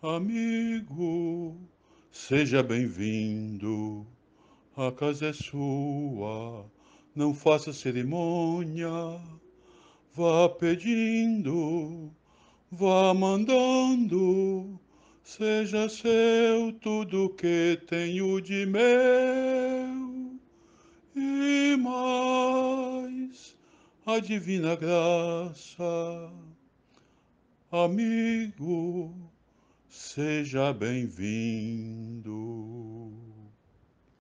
Amigo, seja bem-vindo, a casa é sua, não faça cerimônia. Vá pedindo, vá mandando, seja seu tudo que tenho de meu e mais a divina graça. Amigo, Seja bem-vindo.